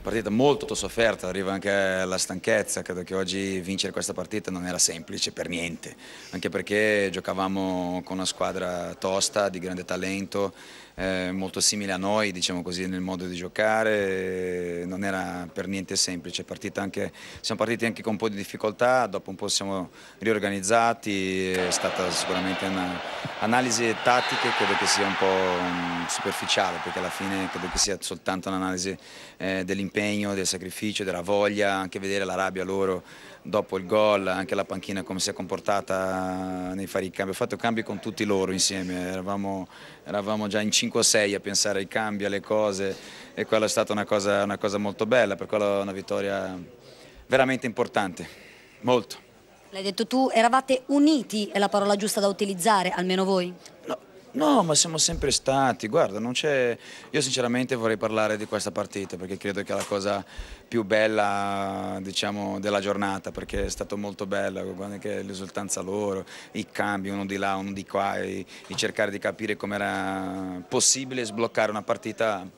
partita molto sofferta, arriva anche la stanchezza, credo che oggi vincere questa partita non era semplice per niente, anche perché giocavamo con una squadra tosta, di grande talento eh, molto simile a noi diciamo così, nel modo di giocare, eh, non era per niente semplice, anche, siamo partiti anche con un po' di difficoltà, dopo un po' siamo riorganizzati, è stata sicuramente un'analisi tattica credo che sia un po' mm, superficiale perché alla fine credo che sia soltanto un'analisi eh, dell'impegno, del sacrificio, della voglia, anche vedere la rabbia loro dopo il gol anche la panchina come si è comportata nei fare i cambi, ho fatto cambi con tutti loro insieme, eravamo, eravamo già in 5 6 a pensare ai cambi, alle cose e quella è stata una cosa, una cosa molto bella, per quello è una vittoria veramente importante, molto. L'hai detto tu, eravate uniti, è la parola giusta da utilizzare, almeno voi? No, ma siamo sempre stati, guarda, non c'è... Io sinceramente vorrei parlare di questa partita perché credo che è la cosa più bella, diciamo, della giornata perché è stato molto bella, anche l'esultanza loro, i cambi uno di là, uno di qua e, e cercare di capire com'era possibile sbloccare una partita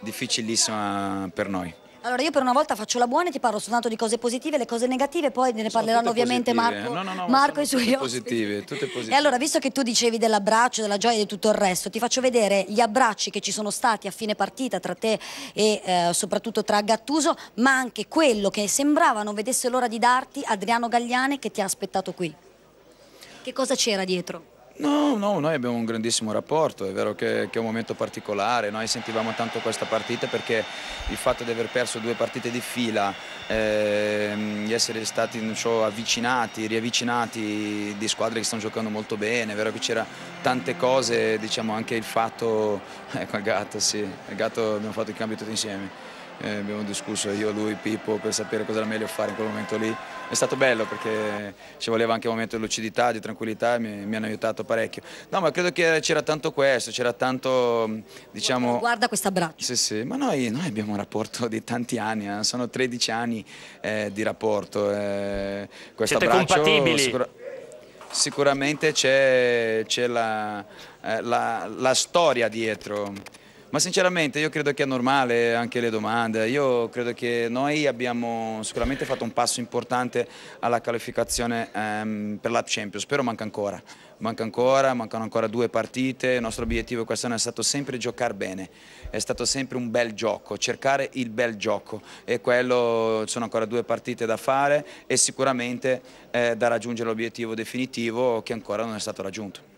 difficilissima per noi. Allora io per una volta faccio la buona e ti parlo soltanto di cose positive, le cose negative poi ne parleranno ovviamente positive. Marco, no, no, no, Marco e i suoi positive, tutte positive. E allora visto che tu dicevi dell'abbraccio, della gioia e di tutto il resto, ti faccio vedere gli abbracci che ci sono stati a fine partita tra te e eh, soprattutto tra Gattuso, ma anche quello che sembrava non vedesse l'ora di darti Adriano Gagliani che ti ha aspettato qui. Che cosa c'era dietro? No, no, noi abbiamo un grandissimo rapporto, è vero che, che, è un momento particolare, noi sentivamo tanto questa partita perché il fatto di aver perso due partite di fila, ehm, di essere stati so, avvicinati, riavvicinati di squadre che stanno giocando molto bene, è vero che c'era tante cose, diciamo anche il fatto, ecco il gatto sì, il gatto abbiamo fatto il cambio tutti insieme eh, abbiamo discusso io, lui, Pippo per sapere cosa era meglio fare in quel momento lì. È stato bello perché ci voleva anche un momento di lucidità, di tranquillità, mi, mi hanno aiutato parecchio. No, ma credo che c'era tanto questo, c'era tanto, mm, diciamo... Guarda questo abbraccio. Sì, sì, ma noi, noi, abbiamo un rapporto di tanti anni, eh? sono 13 anni eh, di rapporto. Eh, questo Siete abbraccio, oh, compatibili? Sicur sicuramente c'è la, eh, la, la storia dietro. Ma sinceramente io credo che è normale anche le domande, io credo che noi abbiamo sicuramente fatto un passo importante alla qualificazione ehm, per la Champions, però manca ancora, manca ancora, mancano ancora due partite, il nostro obiettivo quest'anno è stato sempre giocare bene, è stato sempre un bel gioco, cercare il bel gioco e quello sono ancora due partite da fare e sicuramente eh, da raggiungere l'obiettivo definitivo che ancora non è stato raggiunto.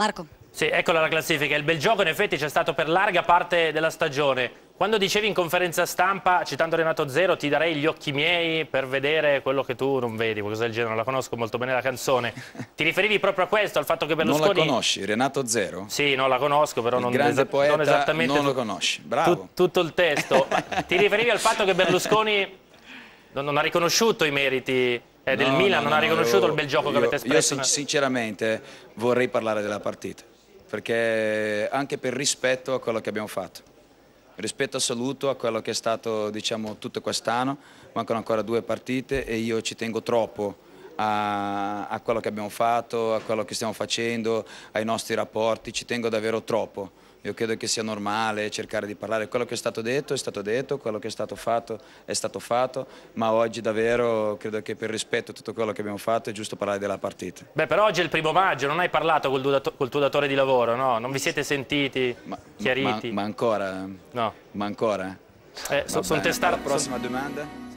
Marco. Sì, eccola la classifica. Il bel gioco in effetti c'è stato per larga parte della stagione. Quando dicevi in conferenza stampa, citando Renato Zero, ti darei gli occhi miei per vedere quello che tu non vedi, qualcosa del genere, non la conosco molto bene la canzone. Ti riferivi proprio a questo, al fatto che Berlusconi... Non la conosci, Renato Zero? Sì, non la conosco, però il non, grande esa- non esattamente... non lo conosci, bravo. Tu tutto il testo. ti riferivi al fatto che Berlusconi non, non ha riconosciuto i meriti eh, del no, Milan no, non no, ha riconosciuto il bel gioco io, che avete espresso. Io eh. sinceramente vorrei parlare della partita, perché anche per rispetto a quello che abbiamo fatto. Rispetto assoluto a quello che è stato diciamo, tutto quest'anno, mancano ancora due partite e io ci tengo troppo a, a quello che abbiamo fatto, a quello che stiamo facendo, ai nostri rapporti, ci tengo davvero troppo. Io credo che sia normale cercare di parlare, quello che è stato detto è stato detto, quello che è stato fatto è stato fatto, ma oggi davvero credo che per rispetto a tutto quello che abbiamo fatto è giusto parlare della partita. Beh, però oggi è il primo maggio, non hai parlato col tuo, col tuo datore di lavoro, no? Non vi siete sentiti, ma, chiariti? Ma, ma ancora? No. Ma ancora? Eh, sono testato. La prossima domanda?